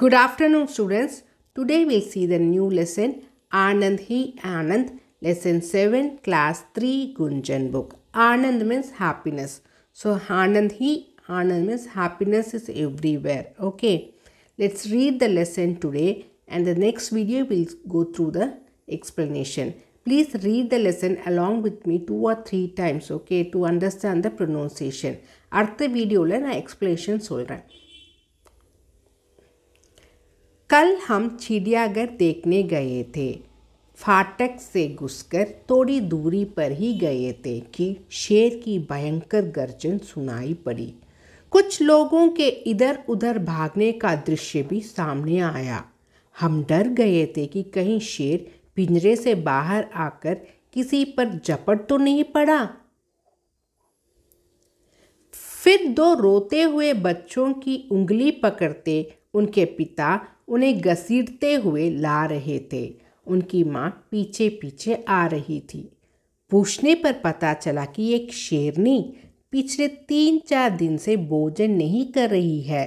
Good afternoon students. Today we'll see the new lesson Anand He Anand lesson 7 class 3 Gunjan book. Anand means happiness. So Anand He Anand means happiness is everywhere. Okay. Let's read the lesson today and the next video will go through the explanation. Please read the lesson along with me two or three times okay to understand the pronunciation. அடுத்த வீடியோவில் நான் explanation சொல்கிறேன் कल हम चिड़ियाघर देखने गए थे फाटक से घुसकर थोड़ी दूरी पर ही गए थे कि शेर की भयंकर गर्जन सुनाई पड़ी कुछ लोगों के इधर उधर भागने का दृश्य भी सामने आया हम डर गए थे कि कहीं शेर पिंजरे से बाहर आकर किसी पर झपट तो नहीं पड़ा फिर दो रोते हुए बच्चों की उंगली पकड़ते उनके पिता उन्हें घसीटते हुए ला रहे थे उनकी माँ पीछे पीछे आ रही थी पूछने पर पता चला कि एक शेरनी पिछले तीन चार दिन से भोजन नहीं कर रही है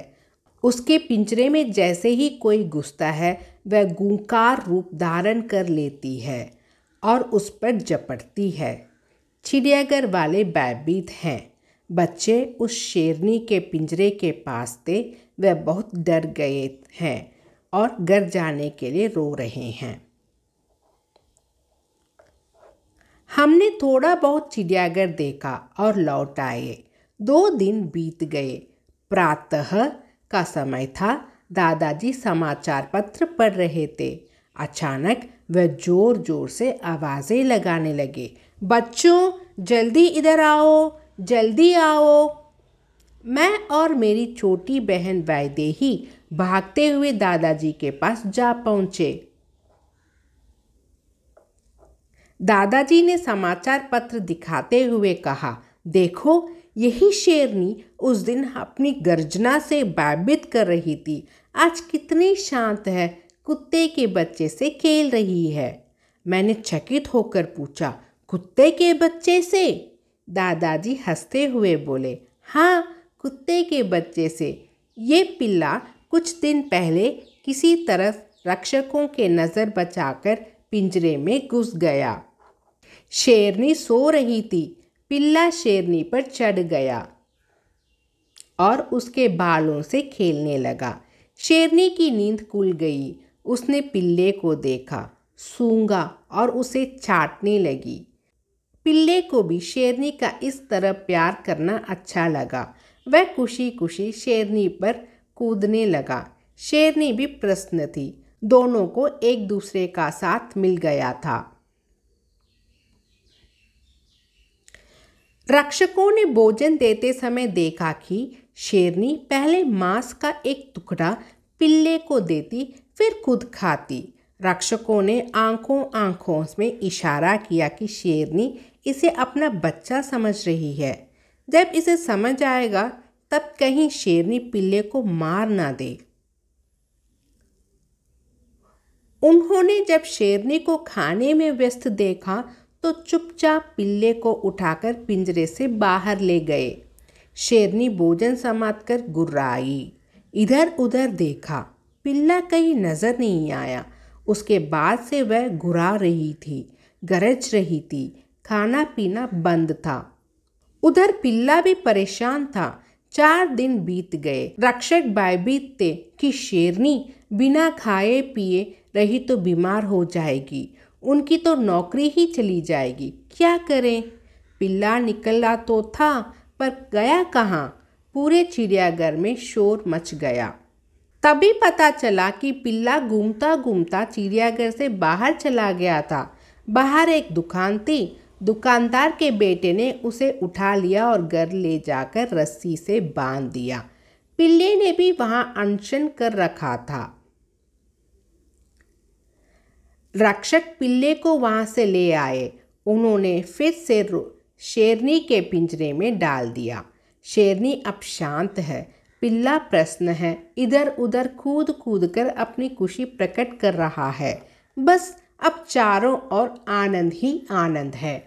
उसके पिंजरे में जैसे ही कोई घुसता है वह गुंकार रूप धारण कर लेती है और उस पर झपटती है चिड़ियाघर वाले भयभीत हैं बच्चे उस शेरनी के पिंजरे के पास थे वह बहुत डर गए हैं और घर जाने के लिए रो रहे हैं हमने थोड़ा बहुत चिड़ियाघर देखा और लौट आए दो दिन बीत गए प्रातः का समय था दादाजी समाचार पत्र पढ़ रहे थे अचानक वह जोर जोर से आवाज़ें लगाने लगे बच्चों जल्दी इधर आओ जल्दी आओ मैं और मेरी छोटी बहन वैदेही भागते हुए दादाजी के पास जा पहुंचे दादाजी ने समाचार पत्र दिखाते हुए कहा देखो यही शेरनी उस दिन अपनी गर्जना से बाबित कर रही थी आज कितनी शांत है कुत्ते के बच्चे से खेल रही है मैंने चकित होकर पूछा कुत्ते के बच्चे से दादाजी हंसते हुए बोले हाँ कुत्ते के बच्चे से ये पिल्ला कुछ दिन पहले किसी तरफ रक्षकों के नज़र बचाकर पिंजरे में घुस गया शेरनी सो रही थी पिल्ला शेरनी पर चढ़ गया और उसके बालों से खेलने लगा शेरनी की नींद खुल गई उसने पिल्ले को देखा सूंगा और उसे चाटने लगी पिल्ले को भी शेरनी का इस तरह प्यार करना अच्छा लगा वह खुशी खुशी शेरनी पर कूदने लगा शेरनी भी प्रसन्न थी दोनों को एक दूसरे का साथ मिल गया था रक्षकों ने भोजन देते समय देखा कि शेरनी पहले मांस का एक टुकड़ा पिल्ले को देती फिर खुद खाती रक्षकों ने आंखों आंखों में इशारा किया कि शेरनी इसे अपना बच्चा समझ रही है जब इसे समझ आएगा तब कहीं शेरनी पिल्ले को मार ना दे उन्होंने जब शेरनी को खाने में व्यस्त देखा तो चुपचाप पिल्ले को उठाकर पिंजरे से बाहर ले गए शेरनी भोजन समाप्त कर गुर्राई इधर उधर देखा पिल्ला कहीं नज़र नहीं आया उसके बाद से वह घुरा रही थी गरज रही थी खाना पीना बंद था उधर पिल्ला भी परेशान था चार दिन बीत गए रक्षक भयभीत थे कि शेरनी बिना खाए पिए रही तो बीमार हो जाएगी उनकी तो नौकरी ही चली जाएगी क्या करें पिल्ला निकला तो था पर गया कहाँ पूरे चिड़ियाघर में शोर मच गया तभी पता चला कि पिल्ला घूमता घूमता चिड़ियाघर से बाहर चला गया था बाहर एक दुकान थी दुकानदार के बेटे ने उसे उठा लिया और घर ले जाकर रस्सी से बांध दिया पिल्ले ने भी वहां अनशन कर रखा था रक्षक पिल्ले को वहां से ले आए उन्होंने फिर से शेरनी के पिंजरे में डाल दिया शेरनी अब शांत है पिल्ला प्रश्न है इधर उधर कूद कूद कर अपनी खुशी प्रकट कर रहा है बस अब चारों ओर आनंद ही आनंद है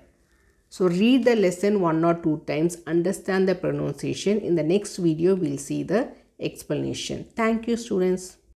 So read the lesson one or two times, understand the pronunciation. In the next video, we'll see the explanation. Thank you students.